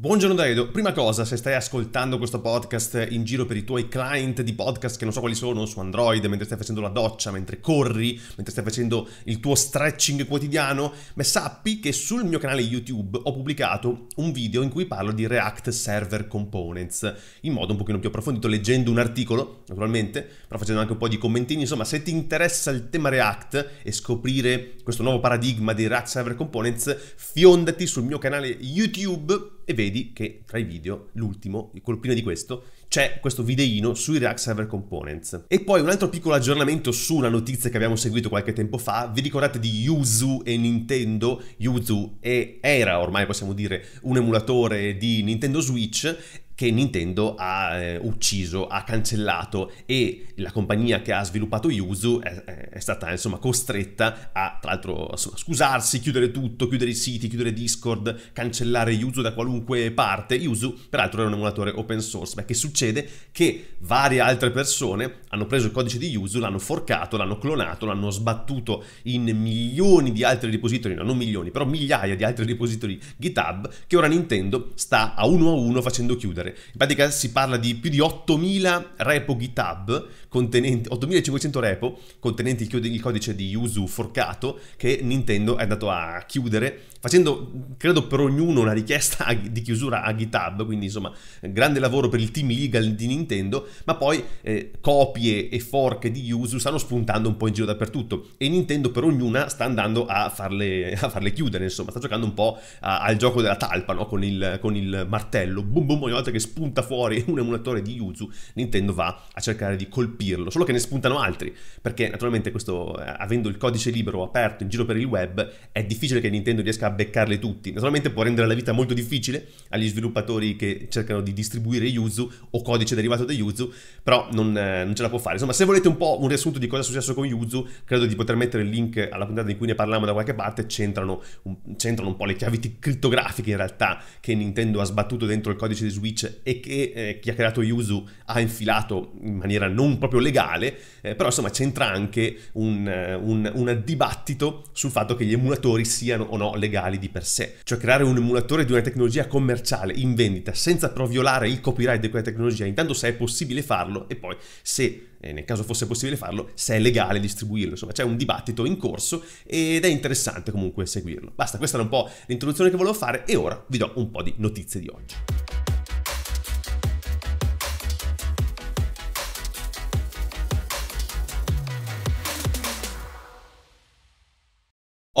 Buongiorno da prima cosa, se stai ascoltando questo podcast in giro per i tuoi client di podcast che non so quali sono, su Android, mentre stai facendo la doccia, mentre corri, mentre stai facendo il tuo stretching quotidiano, ma sappi che sul mio canale YouTube ho pubblicato un video in cui parlo di React Server Components, in modo un pochino più approfondito, leggendo un articolo, naturalmente, però facendo anche un po' di commentini, insomma, se ti interessa il tema React e scoprire questo nuovo paradigma di React Server Components, fiondati sul mio canale YouTube e vedi che tra i video, l'ultimo, quello prima di questo, c'è questo videino sui React Server Components. E poi un altro piccolo aggiornamento su una notizia che abbiamo seguito qualche tempo fa. Vi ricordate di Yuzu e Nintendo? Yuzu è, era, ormai possiamo dire, un emulatore di Nintendo Switch che Nintendo ha eh, ucciso, ha cancellato e la compagnia che ha sviluppato Yuzu è, è stata insomma costretta a tra l'altro scusarsi, chiudere tutto, chiudere i siti, chiudere Discord, cancellare Yuzu da qualunque parte. Yuzu peraltro era un emulatore open source, ma che succede? Che varie altre persone hanno preso il codice di Yuzu, l'hanno forcato, l'hanno clonato, l'hanno sbattuto in milioni di altri repository, no non milioni, però migliaia di altri repository GitHub che ora Nintendo sta a uno a uno facendo chiudere genere. In pratica si parla di più di 8000 repo GitHub, 8500 repo contenenti il codice di Yuzu forcato che Nintendo è andato a chiudere facendo, credo, per ognuno una richiesta di chiusura a GitHub, quindi insomma grande lavoro per il team legal di Nintendo, ma poi eh, copie e forche di Yuzu stanno spuntando un po' in giro dappertutto e Nintendo per ognuna sta andando a farle, a farle chiudere, insomma, sta giocando un po' a, al gioco della talpa, no? con, il, con, il, martello, boom boom ogni volta che che spunta fuori un emulatore di Yuzu, Nintendo va a cercare di colpirlo, solo che ne spuntano altri, perché naturalmente questo, eh, avendo il codice libero aperto in giro per il web, è difficile che Nintendo riesca a beccarli tutti. Naturalmente può rendere la vita molto difficile agli sviluppatori che cercano di distribuire Yuzu o codice derivato da Yuzu, però non, eh, non ce la può fare. Insomma, se volete un po' un riassunto di cosa è successo con Yuzu, credo di poter mettere il link alla puntata in cui ne parliamo da qualche parte, c'entrano un, c'entrano un po' le chiavi crittografiche in realtà che Nintendo ha sbattuto dentro il codice di Switch e che eh, chi ha creato Yuzu ha infilato in maniera non proprio legale, eh, però insomma c'entra anche un, eh, un, un dibattito sul fatto che gli emulatori siano o no legali di per sé. Cioè creare un emulatore di una tecnologia commerciale in vendita senza però violare il copyright di quella tecnologia, intanto se è possibile farlo e poi se e eh, nel caso fosse possibile farlo, se è legale distribuirlo. Insomma, c'è un dibattito in corso ed è interessante comunque seguirlo. Basta, questa era un po' l'introduzione che volevo fare e ora vi do un po' di notizie di oggi.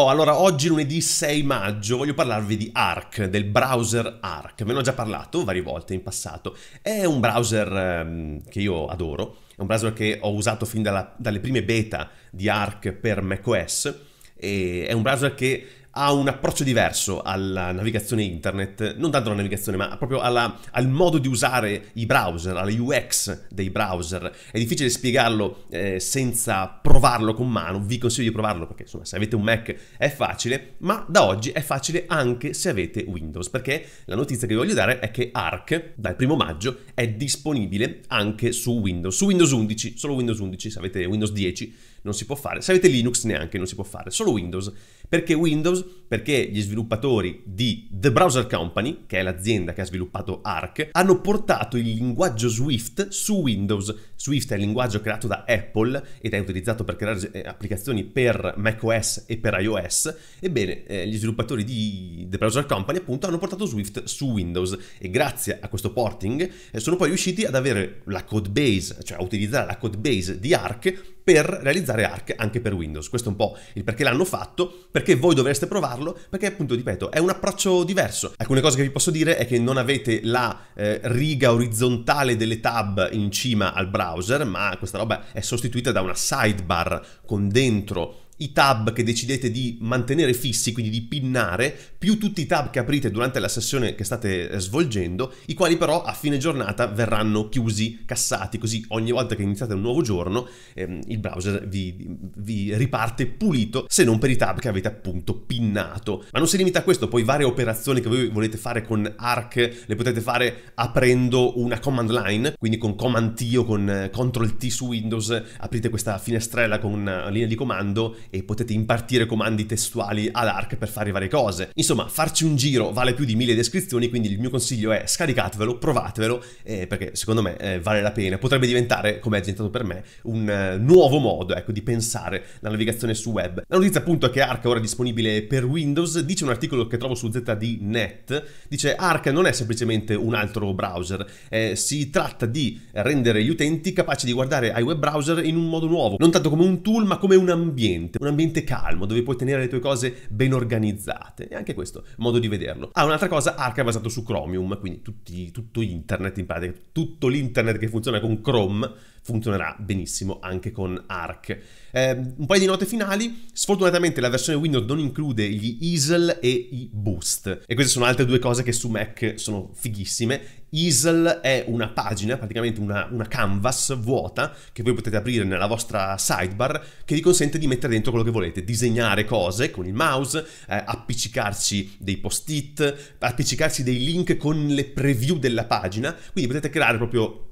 Oh, allora oggi lunedì 6 maggio voglio parlarvi di ARC, del browser ARC. Ve ne ho già parlato varie volte in passato. È un browser ehm, che io adoro, è un browser che ho usato fin dalla, dalle prime beta di ARC per macOS. è un browser che ha un approccio diverso alla navigazione internet, non tanto alla navigazione, ma proprio alla, al modo di usare i browser, alla UX dei browser. È difficile spiegarlo eh, senza provarlo con mano, vi consiglio di provarlo perché insomma se avete un Mac è facile, ma da oggi è facile anche se avete Windows, perché la notizia che vi voglio dare è che Arc dal primo maggio è disponibile anche su Windows, su Windows 11, solo Windows 11, se avete Windows 10 non si può fare, se avete Linux neanche non si può fare, solo Windows perché Windows perché gli sviluppatori di The Browser Company, che è l'azienda che ha sviluppato Arc, hanno portato il linguaggio Swift su Windows. Swift è il linguaggio creato da Apple ed è utilizzato per creare eh, applicazioni per macOS e per iOS. Ebbene, eh, gli sviluppatori di The Browser Company appunto hanno portato Swift su Windows e grazie a questo porting eh, sono poi riusciti ad avere la code base, cioè a utilizzare la code base di Arc per realizzare Arc anche per Windows. Questo è un po' il perché l'hanno fatto, perché voi dovreste provarlo farlo perché appunto, ripeto, è un approccio diverso. Alcune cose che vi posso dire è che non avete la eh, riga orizzontale delle tab in cima al browser, ma questa roba è sostituita da una sidebar con dentro i tab che decidete di mantenere fissi, quindi di pinnare, più tutti i tab che aprite durante la sessione che state eh, svolgendo, i quali però a fine giornata verranno chiusi, cassati, così ogni volta che iniziate un nuovo giorno ehm, il browser vi, vi, riparte pulito, se non per i tab che avete appunto pinnato. Ma non si limita a questo, poi varie operazioni che voi volete fare con ARC le potete fare aprendo una command line, quindi con command T o con eh, CTRL T su Windows aprite questa finestrella con una linea di comando e potete impartire comandi testuali ad Arc per fare varie cose. Insomma, farci un giro vale più di mille descrizioni, quindi il mio consiglio è scaricatevelo, provatevelo, eh, perché secondo me eh, vale la pena. Potrebbe diventare, come è diventato per me, un eh, nuovo modo ecco, di pensare la navigazione su web. La notizia appunto è che Arc ora disponibile per Windows, dice un articolo che trovo su ZDNet, dice Arc non è semplicemente un altro browser, eh, si tratta di rendere gli utenti capaci di guardare ai web browser in un modo nuovo, non tanto come un tool ma come un ambiente un ambiente calmo dove puoi tenere le tue cose ben organizzate. E anche questo modo di vederlo. Ah, un'altra cosa, Arca è basato su Chromium, quindi tutti, tutto internet in pratica, tutto l'internet che funziona con Chrome funzionerà benissimo anche con Arc. Eh, un paio di note finali, sfortunatamente la versione Windows non include gli easel e i Boost e queste sono altre due cose che su Mac sono fighissime. Easel è una pagina, praticamente una, una canvas vuota che voi potete aprire nella vostra sidebar che vi consente di mettere dentro quello che volete, disegnare cose con il mouse, eh, appiccicarci dei post-it, appiccicarci dei link con le preview della pagina, quindi potete creare proprio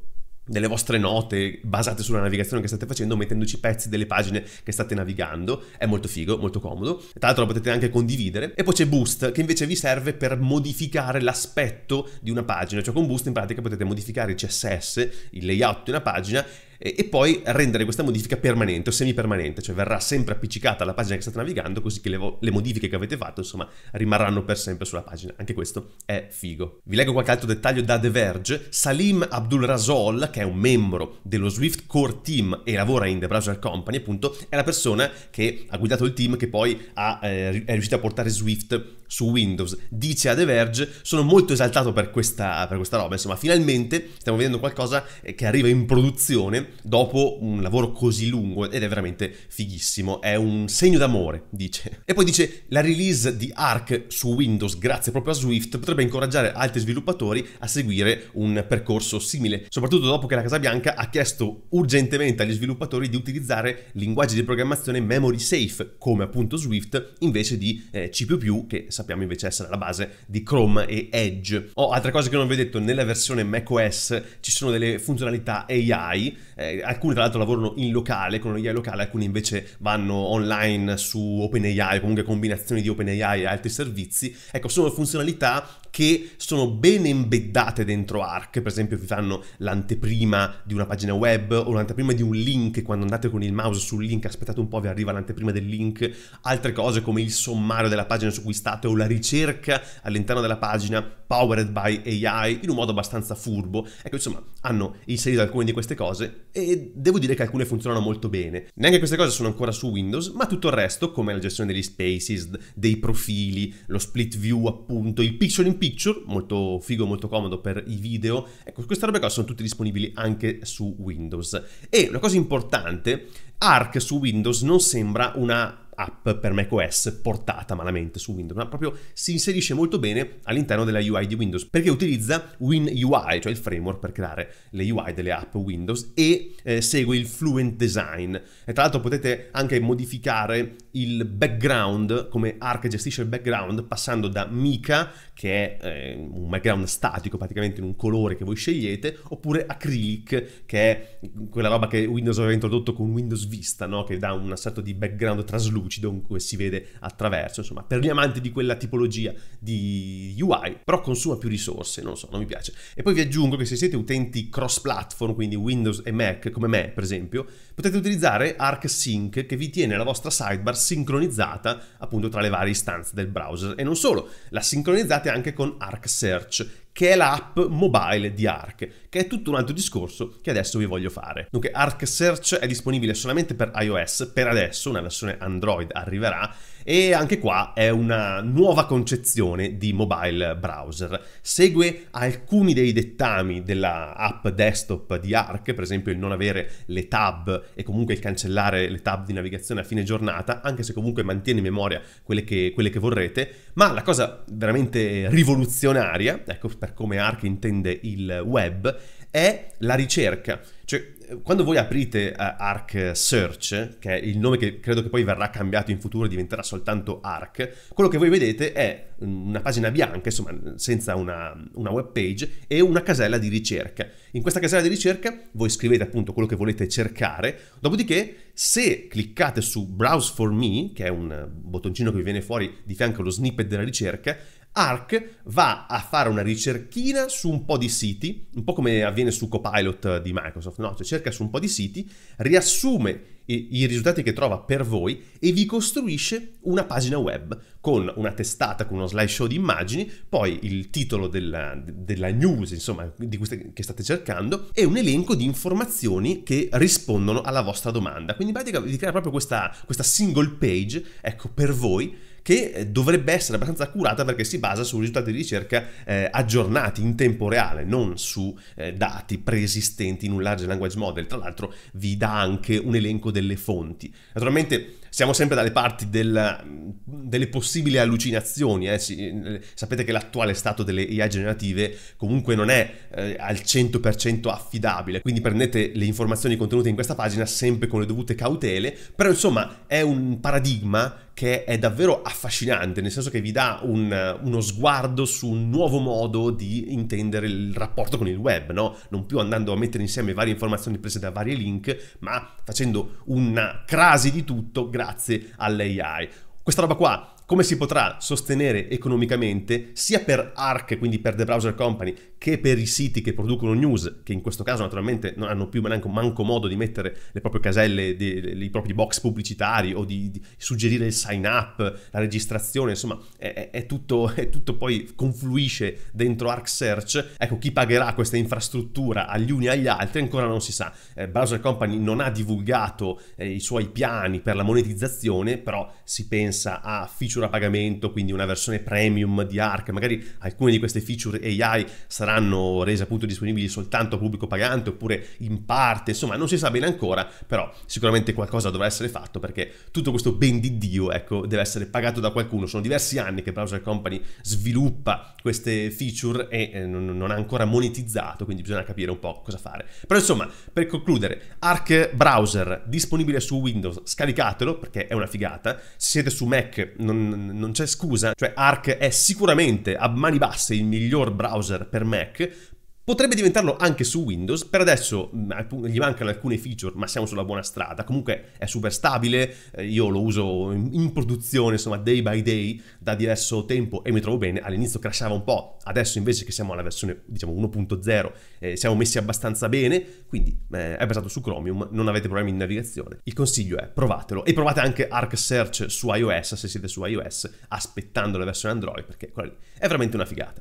delle vostre note basate sulla navigazione che state facendo, mettendoci pezzi delle pagine che state navigando. È molto figo, molto comodo. Tra l'altro lo potete anche condividere. E poi c'è Boost, che invece vi serve per modificare l'aspetto di una pagina. Cioè con Boost in pratica potete modificare il CSS, il layout di una pagina e, e poi rendere questa modifica permanente o semi-permanente, cioè verrà sempre appiccicata alla pagina che state navigando, così che le, le modifiche che avete fatto, insomma, rimarranno per sempre sulla pagina. Anche questo è figo. Vi leggo qualche altro dettaglio da The Verge. Salim Abdul Rasol, che è un membro dello Swift Core Team e lavora in The Browser Company, appunto, è la persona che ha guidato il team che poi ha, eh, è riuscita a portare Swift su Windows. Dice a The Verge, sono molto esaltato per questa, per questa roba, insomma finalmente stiamo vedendo qualcosa eh, che arriva in produzione dopo un lavoro così lungo ed è veramente fighissimo, è un segno d'amore, dice. E poi dice, la release di Arc su Windows grazie proprio a Swift potrebbe incoraggiare altri sviluppatori a seguire un percorso simile, soprattutto dopo che la Casa Bianca ha chiesto urgentemente agli sviluppatori di utilizzare linguaggi di programmazione memory safe come appunto Swift invece di eh, C++ che sappiamo invece essere alla base di Chrome e Edge. Oh, altre cose che non vi ho detto, nella versione macOS ci sono delle funzionalità AI, eh, alcune tra l'altro lavorano in locale, con l'AI locale, alcune invece vanno online su OpenAI, comunque combinazioni di OpenAI e altri servizi. Ecco, sono funzionalità che sono ben embeddate dentro Arc, per esempio vi fanno l'anteprima di una pagina web o l'anteprima di un link, quando andate con il mouse sul link aspettate un po' vi arriva l'anteprima del link, altre cose come il sommario della pagina su cui state o la ricerca all'interno della pagina powered by AI in un modo abbastanza furbo. Ecco, insomma, hanno inserito alcune di queste cose e devo dire che alcune funzionano molto bene. Neanche queste cose sono ancora su Windows, ma tutto il resto, come la gestione degli spaces, dei profili, lo split view appunto, il pixel in pixel, Picture, molto figo, molto comodo per i video. Ecco, queste robe qua sono tutte disponibili anche su Windows. E una cosa importante, Arc su Windows non sembra una app per macOS portata malamente su Windows, ma proprio si inserisce molto bene all'interno della UI di Windows perché utilizza WinUI, cioè il framework per creare le UI delle app Windows e eh, segue il Fluent Design. E tra l'altro potete anche modificare il background, come Arc gestisce il background, passando da Mika, che è eh, un background statico praticamente in un colore che voi scegliete, oppure acrylic, che è quella roba che Windows aveva introdotto con Windows Vista, no? che dà un assetto di background traslucido che si vede attraverso, insomma, per gli amanti di quella tipologia di UI, però consuma più risorse, non so, non mi piace. E poi vi aggiungo che se siete utenti cross-platform, quindi Windows e Mac, come me per esempio, potete utilizzare Arc Sync che vi tiene la vostra sidebar sincronizzata appunto tra le varie istanze del browser e non solo, la sincronizzate anche con Arc Search che è l'app mobile di Arc, che è tutto un altro discorso che adesso vi voglio fare. Dunque, Arc Search è disponibile solamente per iOS, per adesso una versione Android arriverà e anche qua è una nuova concezione di mobile browser. Segue alcuni dei dettami della app desktop di Arc, per esempio il non avere le tab e comunque il cancellare le tab di navigazione a fine giornata, anche se comunque mantiene in memoria quelle che, quelle che vorrete. Ma la cosa veramente rivoluzionaria, ecco per come Arc intende il web, è la ricerca. Cioè, quando voi aprite uh, Arc Search, che è il nome che credo che poi verrà cambiato in futuro e diventerà soltanto Arc, quello che voi vedete è mm, una pagina bianca, insomma, senza una, una web page, e una casella di ricerca. In questa casella di ricerca voi scrivete appunto quello che volete cercare, dopodiché se cliccate su Browse for Me, che è un bottoncino che vi viene fuori di fianco allo snippet della ricerca, Arc va a fare una ricerchina su un po' di siti, un po' come avviene su Copilot eh, di Microsoft, no? Cioè cerca su un po' di siti, riassume i risultati che trova per voi e vi costruisce una pagina web con una testata, con uno slideshow di immagini, poi il titolo della, della news, insomma, di queste che state cercando e un elenco di informazioni che rispondono alla vostra domanda. Quindi in pratica vi crea proprio questa, questa single page, ecco, per voi che eh, dovrebbe essere abbastanza accurata perché si basa su risultati di ricerca eh, aggiornati in tempo reale, non su eh, dati preesistenti in un large language model. Tra l'altro vi dà anche un elenco delle fonti. Naturalmente siamo sempre dalle parti del, mm, delle possibili allucinazioni. Eh. Si, eh, sapete che l'attuale stato delle IA generative comunque non è eh, al 100% affidabile, quindi prendete le informazioni contenute in questa pagina sempre con le dovute cautele, però insomma è un paradigma che è davvero affascinante, nel senso che vi dà un, uno sguardo su un nuovo modo di intendere il rapporto con il web, no? non più andando a mettere insieme varie informazioni prese da vari link, ma facendo una crasi di tutto grazie all'AI. Questa roba qua come si potrà sostenere economicamente sia per ARC, quindi per The Browser Company, che per i siti che producono news, che in questo caso naturalmente non hanno più neanche manco modo di mettere le proprie caselle, i propri box pubblicitari o di, di, suggerire il sign up, la registrazione, insomma è, è, tutto, è tutto poi confluisce dentro ARC Search. Ecco, chi pagherà questa infrastruttura agli uni e agli altri ancora non si sa. Eh, Browser Company non ha divulgato eh, i suoi piani per la monetizzazione, però si pensa a feature feature a pagamento, quindi una versione premium di Arc, magari alcune di queste feature AI saranno rese appunto disponibili soltanto al pubblico pagante oppure in parte, insomma non si sa bene ancora, però sicuramente qualcosa dovrà essere fatto perché tutto questo ben di Dio ecco, deve essere pagato da qualcuno, sono diversi anni che Browser Company sviluppa queste feature e eh, non, non ha ancora monetizzato, quindi bisogna capire un po' cosa fare. Però insomma, per concludere, Arc Browser disponibile su Windows, scaricatelo perché è una figata, se siete su Mac non non, c'è scusa, cioè Arc è sicuramente a mani basse il miglior browser per Mac, Potrebbe diventarlo anche su Windows, per adesso mm, gli mancano alcune feature, ma siamo sulla buona strada. Comunque è super stabile, eh, io lo uso in produzione, insomma, day by day da diverso tempo e mi trovo bene. All'inizio crashava un po', adesso invece che siamo alla versione diciamo 1.0 eh, siamo messi abbastanza bene, quindi eh, è basato su Chromium, non avete problemi di navigazione. Il consiglio è provatelo e provate anche Arc Search su iOS se siete su iOS aspettando la versione Android perché quella lì è veramente una figata.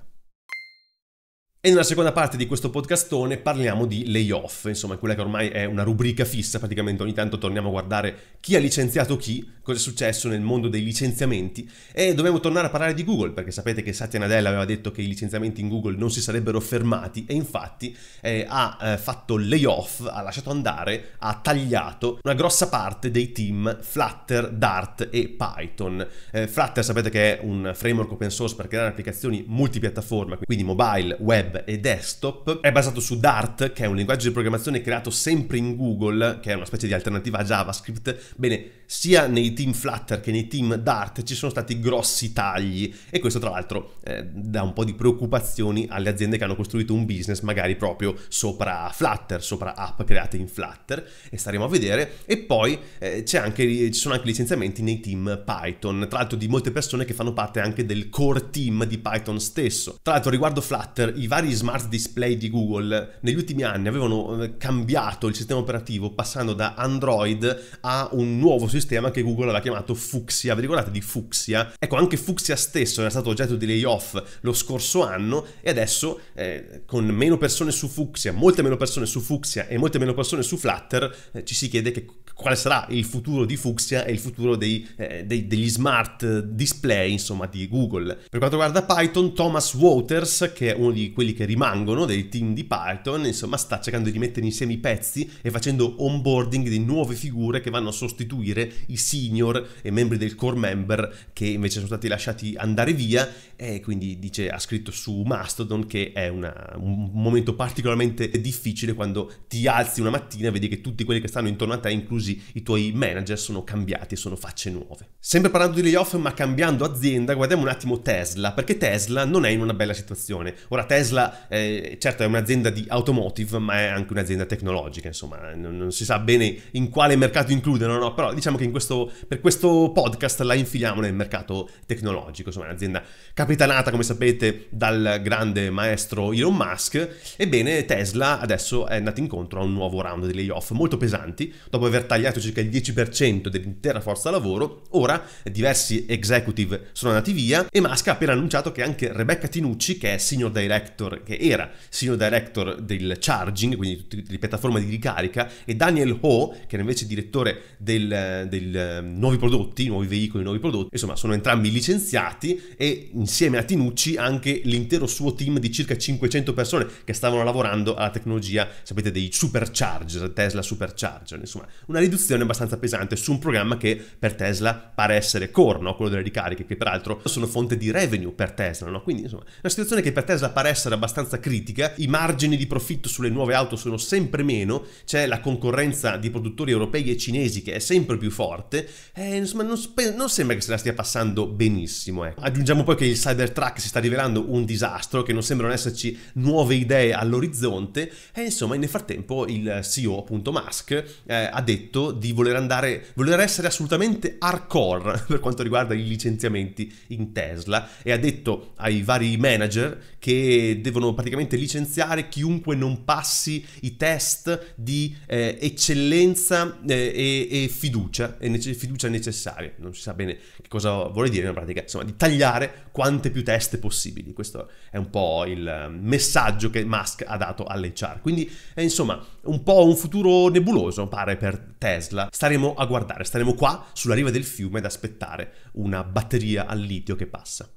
E nella seconda parte di questo podcastone parliamo di layoff, insomma quella che ormai è una rubrica fissa, praticamente ogni tanto torniamo a guardare chi ha licenziato chi, cosa è successo nel mondo dei licenziamenti e dobbiamo tornare a parlare di Google perché sapete che Satya Nadella aveva detto che i licenziamenti in Google non si sarebbero fermati e infatti eh, ha eh, fatto layoff, ha lasciato andare, ha tagliato una grossa parte dei team Flutter, Dart e Python. Eh, Flutter sapete che è un framework open source per creare applicazioni multipiattaforma, quindi mobile, web, e desktop, è basato su Dart, che è un linguaggio di programmazione creato sempre in Google, che è una specie di alternativa a JavaScript. Bene, sia nei team Flutter che nei team Dart ci sono stati grossi tagli e questo tra l'altro eh, dà un po' di preoccupazioni alle aziende che hanno costruito un business magari proprio sopra Flutter, sopra app create in Flutter e staremo a vedere e poi eh, anche, ci sono anche licenziamenti nei team Python, tra l'altro di molte persone che fanno parte anche del core team di Python stesso. Tra l'altro riguardo Flutter, i vari smart display di Google negli ultimi anni avevano eh, cambiato il sistema operativo passando da Android a un nuovo sistema sistema che Google aveva chiamato Fuxia. Vi ricordate di Fuxia? Ecco, anche Fuxia stesso era stato oggetto di layoff lo scorso anno e adesso eh, con meno persone su Fuxia, molte meno persone su Fuxia e molte meno persone su Flutter, eh, ci si chiede che quale sarà il futuro di Fuxia e il futuro dei, eh, dei, degli smart display, insomma, di Google. Per quanto riguarda Python, Thomas Waters, che è uno di quelli che rimangono del team di Python, insomma, sta cercando di mettere insieme i pezzi e facendo onboarding di nuove figure che vanno a sostituire i senior e membri del core member che invece sono stati lasciati andare via e quindi dice, ha scritto su Mastodon che è una, un momento particolarmente difficile quando ti alzi una mattina e vedi che tutti quelli che stanno intorno a te, inclusi chiusi, i tuoi manager sono cambiati sono facce nuove. Sempre parlando di layoff ma cambiando azienda, guardiamo un attimo Tesla, perché Tesla non è in una bella situazione. Ora Tesla eh, certo è un'azienda di automotive ma è anche un'azienda tecnologica, insomma non, non si sa bene in quale mercato includono, no? però diciamo che questo, per questo podcast la infiliamo nel mercato tecnologico, insomma è un'azienda capitanata come sapete dal grande maestro Elon Musk, ebbene Tesla adesso è andata incontro a un nuovo round di layoff molto pesanti dopo aver tagliato tagliato circa il 10% dell'intera forza lavoro, ora diversi executive sono andati via e Musk ha appena annunciato che anche Rebecca Tinucci, che è senior director, che era senior director del charging, quindi di piattaforma di ricarica, e Daniel Ho, che era invece direttore del, del ehm, nuovi prodotti, nuovi veicoli, nuovi prodotti, insomma sono entrambi licenziati e insieme a Tinucci anche l'intero suo team di circa 500 persone che stavano lavorando alla tecnologia, sapete, dei supercharger, Tesla supercharger, insomma una riduzione abbastanza pesante su un programma che per Tesla pare essere core, no? quello delle ricariche, che peraltro sono fonte di revenue per Tesla. No? Quindi insomma, una situazione che per Tesla pare essere abbastanza critica, i margini di profitto sulle nuove auto sono sempre meno, c'è la concorrenza di produttori europei e cinesi che è sempre più forte, e, insomma non, non, sembra che se la stia passando benissimo. Eh. Aggiungiamo poi che il Cybertruck si sta rivelando un disastro, che non sembrano esserci nuove idee all'orizzonte e insomma nel frattempo il CEO appunto Musk eh, ha detto detto di voler andare, voler essere assolutamente hardcore per quanto riguarda i licenziamenti in Tesla e ha detto ai vari manager che devono praticamente licenziare chiunque non passi i test di eh, eccellenza eh, e, e, fiducia, e nece- fiducia necessaria. Non si sa bene che cosa vuole dire in pratica, insomma, di tagliare quante più test possibili. Questo è un po' il ehm, messaggio che Musk ha dato alle all'HR. Quindi è eh, insomma un po' un futuro nebuloso, pare, per Tesla Tesla, staremo a guardare, staremo qua sulla riva del fiume ad aspettare una batteria al litio che passa.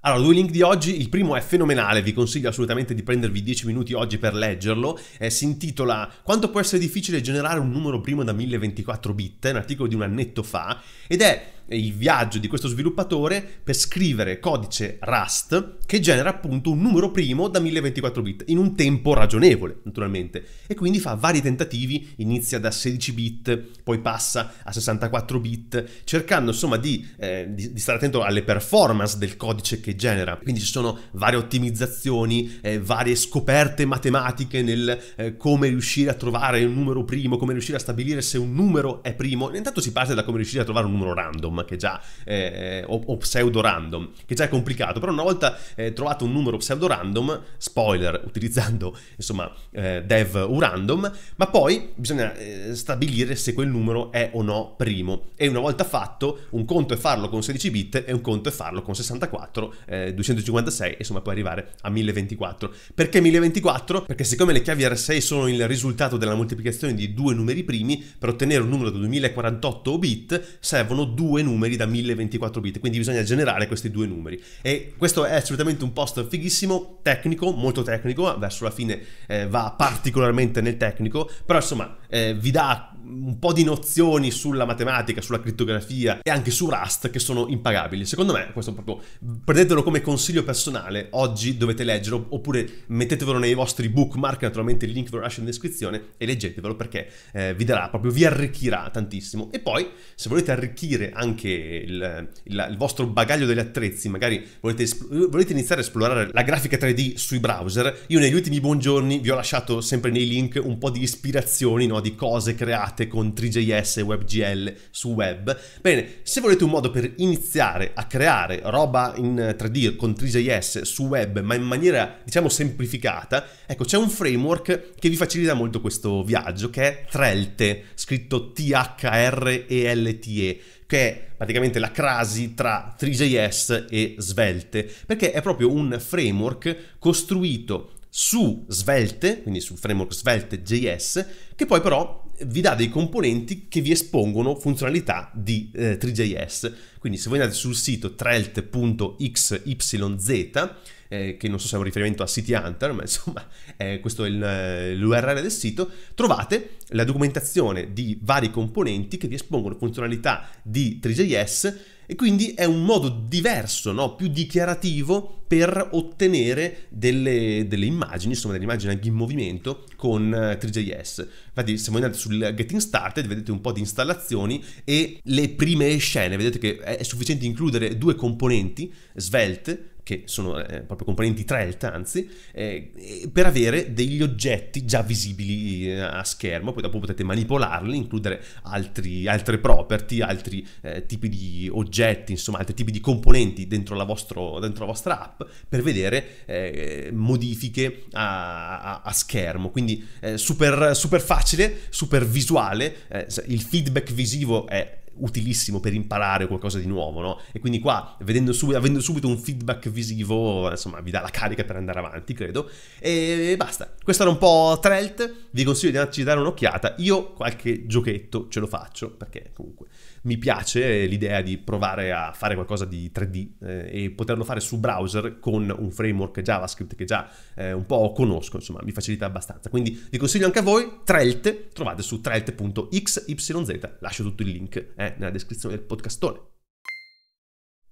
Allora, due link di oggi, il primo è fenomenale, vi consiglio assolutamente di prendervi 10 minuti oggi per leggerlo, eh, si intitola Quanto può essere difficile generare un numero primo da 1024 bit, è un articolo di un annetto fa, ed è il viaggio di questo sviluppatore per scrivere codice Rust che genera appunto un numero primo da 1024 bit in un tempo ragionevole, naturalmente. E quindi fa vari tentativi, inizia da 16 bit, poi passa a 64 bit, cercando insomma di, eh, di, di stare attento alle performance del codice che genera. Quindi ci sono varie ottimizzazioni, eh, varie scoperte matematiche nel eh, come riuscire a trovare un numero primo, come riuscire a stabilire se un numero è primo. Intanto si parte da come riuscire a trovare un numero random random, che già, eh, o, o, pseudo random, che già è complicato, però una volta eh, trovato un numero pseudo random, spoiler, utilizzando insomma eh, dev u random, ma poi bisogna eh, stabilire se quel numero è o no primo. E una volta fatto, un conto è farlo con 16 bit e un conto è farlo con 64, 256, eh, insomma puoi arrivare a 1024. Perché 1024? Perché siccome le chiavi R6 sono il risultato della moltiplicazione di due numeri primi, per ottenere un numero da 2048 bit servono due numeri da 1024 bit, quindi bisogna generare questi due numeri. E questo è assolutamente un post fighissimo, tecnico, molto tecnico, verso la fine eh, va particolarmente nel tecnico, però insomma eh, vi dà un po' di nozioni sulla matematica, sulla criptografia e anche su Rust che sono impagabili. Secondo me, questo proprio prendetelo come consiglio personale, oggi dovete leggerlo oppure mettetevelo nei vostri bookmark, naturalmente il link ve lo lascio in descrizione e leggetevelo perché eh, vi darà proprio, vi arricchirà tantissimo. E poi, se volete arricchire anche il, il, il vostro bagaglio degli attrezzi, magari volete, volete iniziare a esplorare la grafica 3D sui browser, io negli ultimi buongiorni vi ho lasciato sempre nei link un po' di ispirazioni, no? di cose create fatte con 3JS e WebGL su web. Bene, se volete un modo per iniziare a creare roba in 3D con 3JS su web, ma in maniera diciamo semplificata, ecco c'è un framework che vi facilita molto questo viaggio che è Trelte, scritto T-H-R-E-L-T-E che è praticamente la crasi tra 3JS e Svelte, perché è proprio un framework costruito su Svelte, quindi sul framework Svelte.js, che poi però vi dà dei componenti che vi espongono funzionalità di eh, 3JS. Quindi se voi andate sul sito trelt.xyz, eh, che non so se è un riferimento a City Hunter, ma insomma eh, questo è il, eh, l'URL del sito, trovate la documentazione di vari componenti che vi espongono funzionalità di 3JS e quindi è un modo diverso, no? più dichiarativo per ottenere delle, delle, immagini, insomma delle immagini anche in movimento con 3JS. Eh, Infatti se voi andate sul Getting Started vedete un po' di installazioni e le prime scene, vedete che è sufficiente includere due componenti, Svelte, che sono eh, proprio componenti Trelt, anzi, eh, eh per avere degli oggetti già visibili eh, a schermo, poi dopo potete manipolarli, includere altri, altre property, altri eh, tipi di oggetti, insomma, altri tipi di componenti dentro la, vostro, dentro la vostra app per vedere modifiche a, a, a, schermo. Quindi super, super facile, super visuale, il feedback visivo è utilissimo per imparare qualcosa di nuovo, no? E quindi qua, subito, avendo subito un feedback visivo, insomma, vi dà la carica per andare avanti, credo. E basta. Questo era un po' Trelt, vi consiglio di andarci dare un'occhiata. Io qualche giochetto ce lo faccio, perché comunque mi piace l'idea di provare a fare qualcosa di 3D eh, e poterlo fare su browser con un framework JavaScript che già eh, un po' conosco, insomma, mi facilita abbastanza. Quindi vi consiglio anche a voi Trelt, trovate su trelt.xyz, lascio tutto il link eh, nella descrizione del podcastone.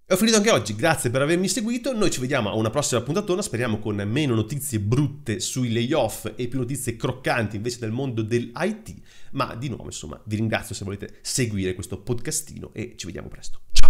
Ho finito anche oggi, grazie per avermi seguito, noi ci vediamo a una prossima puntatona, speriamo con meno notizie brutte sui layoff e più notizie croccanti invece del mondo dell'IT, ma di nuovo insomma vi ringrazio se volete seguire questo podcastino e ci vediamo presto. Ciao!